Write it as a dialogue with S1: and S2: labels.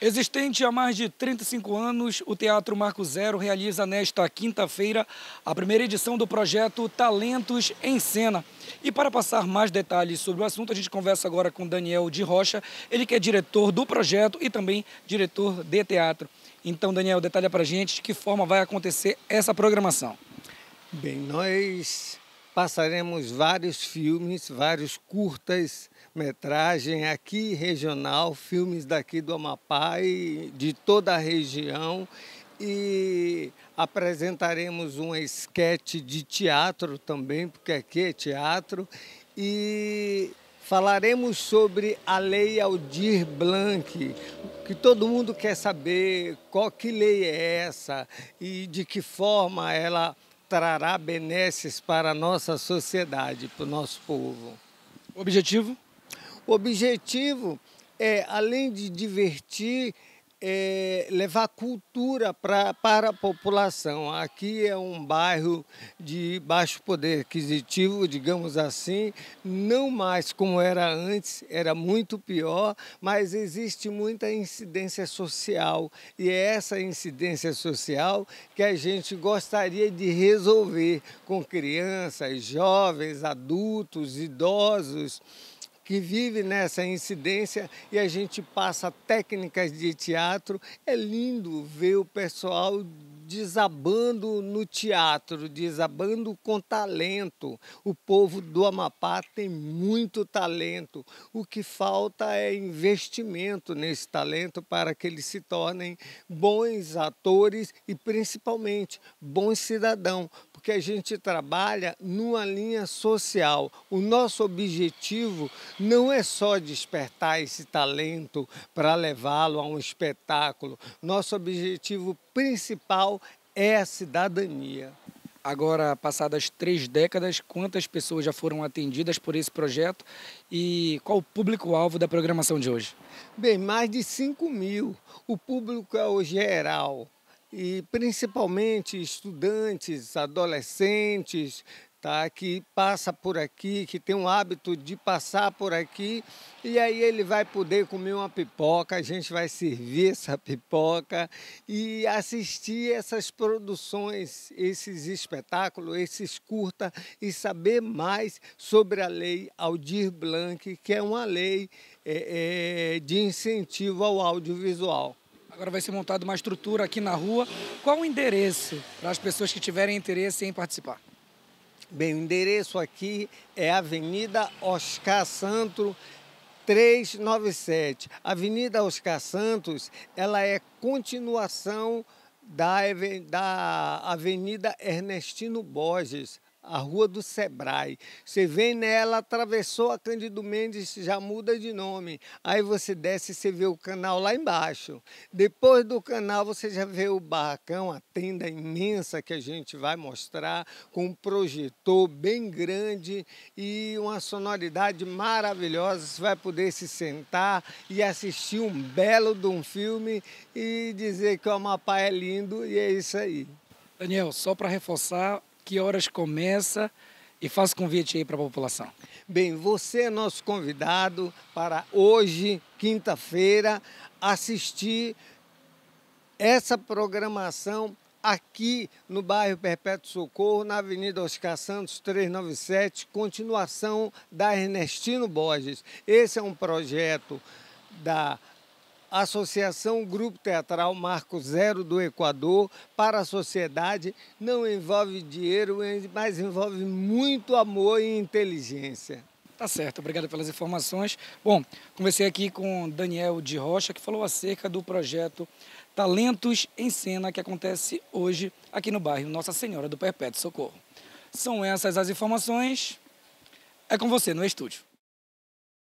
S1: Existente há mais de 35 anos, o Teatro Marco Zero realiza nesta quinta-feira a primeira edição do projeto Talentos em Cena. E para passar mais detalhes sobre o assunto, a gente conversa agora com Daniel de Rocha, ele que é diretor do projeto e também diretor de teatro. Então, Daniel, detalha para gente de que forma vai acontecer essa programação.
S2: Bem, nós Passaremos vários filmes, vários curtas, metragem aqui regional, filmes daqui do Amapá e de toda a região e apresentaremos um esquete de teatro também, porque aqui é teatro, e falaremos sobre a Lei Aldir Blanc, que todo mundo quer saber qual que lei é essa e de que forma ela trará benesses para a nossa sociedade, para o nosso povo. Objetivo? O objetivo é, além de divertir, é, levar cultura pra, para a população. Aqui é um bairro de baixo poder aquisitivo, digamos assim, não mais como era antes, era muito pior, mas existe muita incidência social e é essa incidência social que a gente gostaria de resolver com crianças, jovens, adultos, idosos que vive nessa incidência e a gente passa técnicas de teatro. É lindo ver o pessoal desabando no teatro, desabando com talento. O povo do Amapá tem muito talento. O que falta é investimento nesse talento para que eles se tornem bons atores e principalmente bons cidadãos, porque a gente trabalha numa linha social. O nosso objetivo não é só despertar esse talento para levá-lo a um espetáculo. Nosso objetivo principal é
S1: a cidadania. Agora, passadas três décadas, quantas pessoas já foram atendidas por esse projeto e qual o público-alvo da programação de hoje? Bem, mais de 5 mil. O público é o geral e principalmente
S2: estudantes, adolescentes, tá? que passa por aqui, que tem um hábito de passar por aqui, e aí ele vai poder comer uma pipoca, a gente vai servir essa pipoca e assistir essas produções, esses espetáculos, esses curta e saber mais sobre a lei Aldir Blanc, que é uma lei é, é, de incentivo
S1: ao audiovisual. Agora vai ser montada uma estrutura aqui na rua. Qual o endereço para as pessoas que tiverem interesse em participar? Bem, o endereço aqui
S2: é Avenida Oscar Santos, 397. A Avenida Oscar Santos, ela é continuação da, da Avenida Ernestino Borges, a Rua do Sebrae. Você vem nela, atravessou a Cândido Mendes, já muda de nome. Aí você desce e você vê o canal lá embaixo. Depois do canal você já vê o barracão, a tenda imensa que a gente vai mostrar, com um projetor bem grande e uma sonoridade maravilhosa. Você vai poder se sentar e assistir um
S1: belo de um filme e dizer que o Amapá é lindo e é isso aí. Daniel, só para reforçar, que horas começa e faço convite aí para a população. Bem, você é nosso convidado para hoje, quinta-feira,
S2: assistir essa programação aqui no bairro Perpétuo Socorro, na Avenida Oscar Santos 397, continuação da Ernestino Borges. Esse é um projeto da Associação Grupo Teatral Marco Zero do Equador para a sociedade não envolve dinheiro, mas envolve muito amor e
S1: inteligência. Tá certo, obrigado pelas informações. Bom, conversei aqui com Daniel de Rocha, que falou acerca do projeto Talentos em Cena, que acontece hoje aqui no bairro Nossa Senhora do Perpétuo Socorro. São essas as informações. É com você no estúdio.